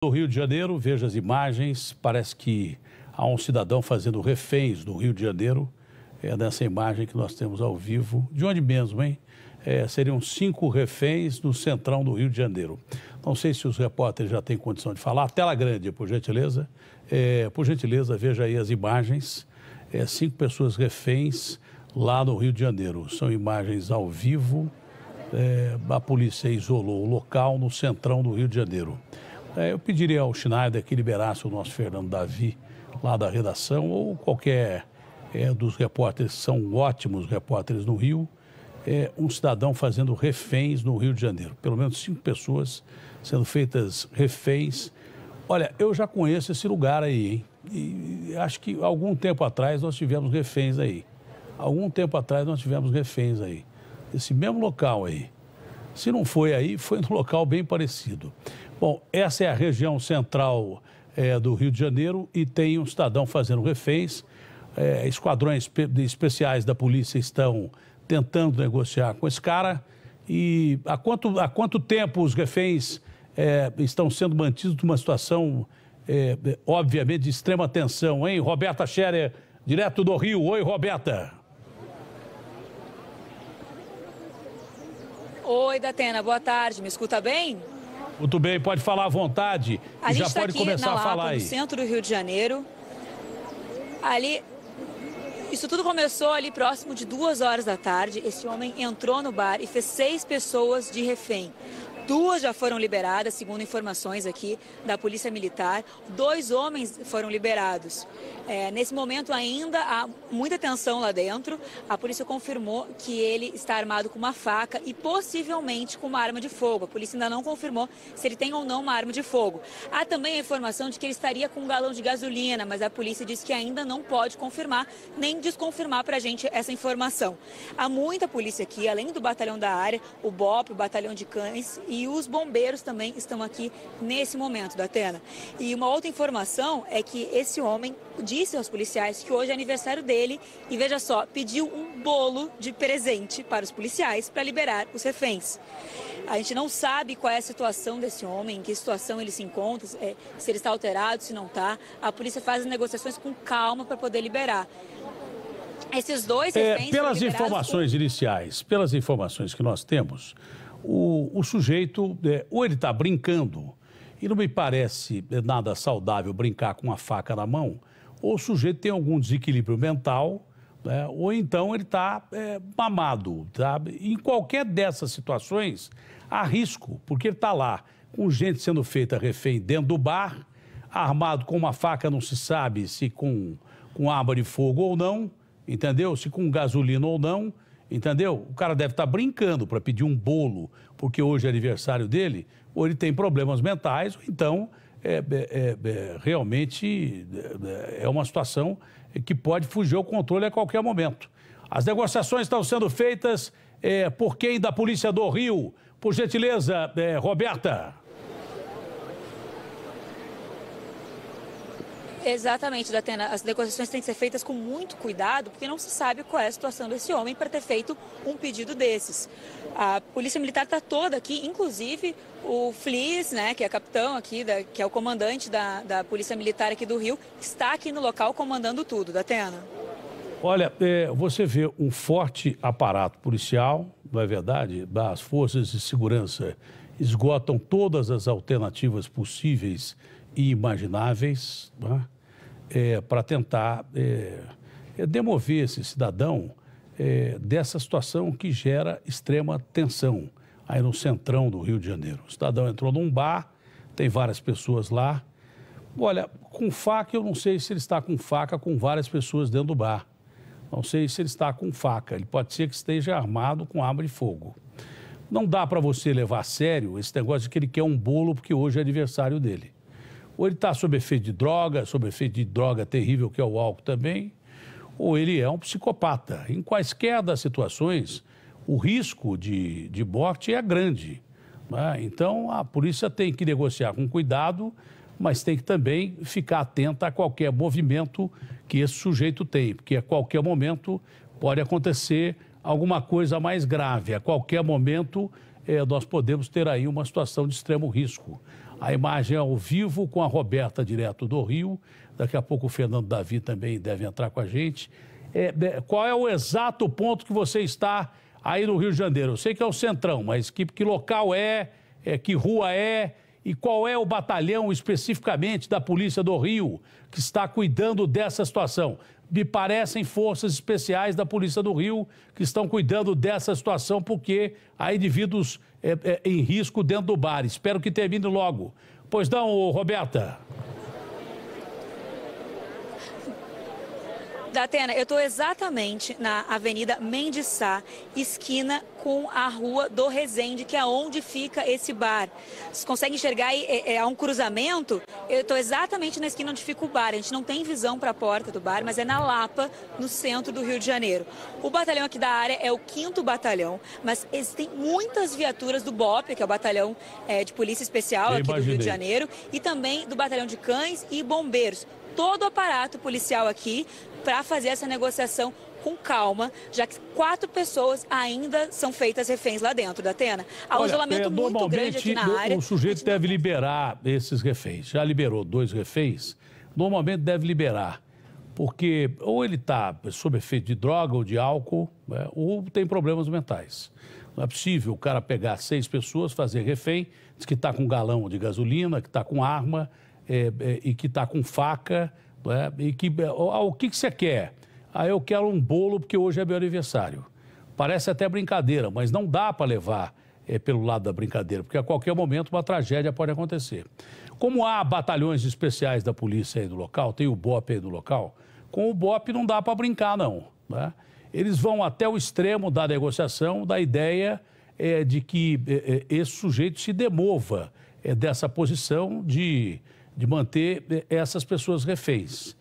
No Rio de Janeiro, veja as imagens, parece que há um cidadão fazendo reféns no Rio de Janeiro. É nessa imagem que nós temos ao vivo. De onde mesmo, hein? É, seriam cinco reféns no centrão do Rio de Janeiro. Não sei se os repórteres já têm condição de falar. Tela grande, por gentileza. É, por gentileza, veja aí as imagens. É, cinco pessoas reféns lá no Rio de Janeiro. São imagens ao vivo. É, a polícia isolou o local no centrão do Rio de Janeiro. É, eu pediria ao Schneider que liberasse o nosso Fernando Davi lá da redação ou qualquer é, dos repórteres, são ótimos repórteres no Rio, é, um cidadão fazendo reféns no Rio de Janeiro. Pelo menos cinco pessoas sendo feitas reféns. Olha, eu já conheço esse lugar aí, hein? E acho que algum tempo atrás nós tivemos reféns aí. Algum tempo atrás nós tivemos reféns aí. Esse mesmo local aí. Se não foi aí, foi num local bem parecido. Bom, essa é a região central é, do Rio de Janeiro e tem um cidadão fazendo reféns. É, esquadrões especiais da polícia estão tentando negociar com esse cara. E há quanto, há quanto tempo os reféns é, estão sendo mantidos numa situação, é, obviamente, de extrema tensão, hein? Roberta Scherer, direto do Rio. Oi, Roberta. Oi, Datena, boa tarde. Me escuta bem? Muito bem, pode falar à vontade. A gente já tá pode aqui começar na Lapa, a falar aí. no centro do Rio de Janeiro. Ali, isso tudo começou ali próximo de duas horas da tarde. Esse homem entrou no bar e fez seis pessoas de refém. Duas já foram liberadas, segundo informações aqui da Polícia Militar. Dois homens foram liberados. É, nesse momento ainda há muita tensão lá dentro. A polícia confirmou que ele está armado com uma faca e possivelmente com uma arma de fogo. A polícia ainda não confirmou se ele tem ou não uma arma de fogo. Há também a informação de que ele estaria com um galão de gasolina, mas a polícia diz que ainda não pode confirmar nem desconfirmar para a gente essa informação. Há muita polícia aqui, além do batalhão da área, o BOP, o batalhão de cães e e os bombeiros também estão aqui nesse momento, da tela E uma outra informação é que esse homem disse aos policiais que hoje é aniversário dele e veja só, pediu um bolo de presente para os policiais para liberar os reféns. A gente não sabe qual é a situação desse homem, em que situação ele se encontra, se é, ele está alterado, se não está. A polícia faz as negociações com calma para poder liberar. Esses dois é, reféns. É, pelas informações iniciais, pelas informações que nós temos, o, o sujeito, é, ou ele está brincando, e não me parece é, nada saudável brincar com uma faca na mão, ou o sujeito tem algum desequilíbrio mental, né, ou então ele está é, mamado. Tá? Em qualquer dessas situações, há risco, porque ele está lá com gente sendo feita refém dentro do bar, armado com uma faca, não se sabe se com, com arma de fogo ou não, entendeu? Se com gasolina ou não. Entendeu? O cara deve estar tá brincando para pedir um bolo porque hoje é aniversário dele, ou ele tem problemas mentais, ou então é, é, é, é realmente é, é uma situação que pode fugir ao controle a qualquer momento. As negociações estão sendo feitas é, por quem da Polícia do Rio. Por gentileza, Roberta. Exatamente, Datena. As negociações têm que ser feitas com muito cuidado, porque não se sabe qual é a situação desse homem para ter feito um pedido desses. A Polícia Militar está toda aqui, inclusive o Flis, né, que é capitão aqui, da, que é o comandante da, da Polícia Militar aqui do Rio, está aqui no local comandando tudo, Datena. Olha, é, você vê um forte aparato policial, não é verdade? As forças de segurança esgotam todas as alternativas possíveis e imagináveis. Né? é, para tentar é, é, demover esse cidadão é, dessa situação que gera extrema tensão aí no centrão do Rio de Janeiro. O cidadão entrou num bar, tem várias pessoas lá. Olha, com faca, eu não sei se ele está com faca com várias pessoas dentro do bar. Não sei se ele está com faca. Ele pode ser que esteja armado com arma de fogo. Não dá para você levar a sério esse negócio de que ele quer um bolo porque hoje é aniversário dele. Ou ele está sob efeito de droga, sob efeito de droga terrível que é o álcool também, ou ele é um psicopata. Em quaisquer das situações, o risco de, de morte é grande. Né? Então, a polícia tem que negociar com cuidado, mas tem que também ficar atenta a qualquer movimento que esse sujeito tem, porque a qualquer momento pode acontecer alguma coisa mais grave. A qualquer momento, eh, nós podemos ter aí uma situação de extremo risco. A imagem é ao vivo com a Roberta, direto do Rio. Daqui a pouco o Fernando Davi também deve entrar com a gente. É, qual é o exato ponto que você está aí no Rio de Janeiro? Eu sei que é o Centrão, mas que, que local é, é que rua é, e qual é o batalhão especificamente da Polícia do Rio que está cuidando dessa situação? Me parecem forças especiais da Polícia do Rio que estão cuidando dessa situação porque há indivíduos é, é, em risco dentro do bar. Espero que termine logo. Pois não, Roberta. Datena, eu estou exatamente na Avenida Mendes esquina com a Rua do Resende, que é onde fica esse bar. Vocês conseguem enxergar aí, é, é um cruzamento? Eu estou exatamente na esquina onde fica o bar. A gente não tem visão para a porta do bar, mas é na Lapa, no centro do Rio de Janeiro. O batalhão aqui da área é o 5 Batalhão, mas existem muitas viaturas do BOP, que é o Batalhão é, de Polícia Especial aqui do Rio de Janeiro, e também do Batalhão de Cães e Bombeiros todo o aparato policial aqui para fazer essa negociação com calma, já que quatro pessoas ainda são feitas reféns lá dentro da Atena. Há um Olha, isolamento é, muito grande aqui na área. O sujeito deve liberar esses reféns. Já liberou dois reféns, normalmente deve liberar. Porque ou ele está sob efeito de droga ou de álcool, né, ou tem problemas mentais. Não é possível o cara pegar seis pessoas, fazer refém, diz que está com galão de gasolina, que está com arma, é, é, e que está com faca, né? e que, é, ah, o que, que você quer? Ah, eu quero um bolo porque hoje é meu aniversário. Parece até brincadeira, mas não dá para levar é, pelo lado da brincadeira, porque a qualquer momento uma tragédia pode acontecer. Como há batalhões especiais da polícia aí do local, tem o BOP aí do local, com o BOP não dá para brincar, não. Né? Eles vão até o extremo da negociação, da ideia é, de que é, é esse sujeito se demova é, dessa posição de de manter eh, essas pessoas reféns.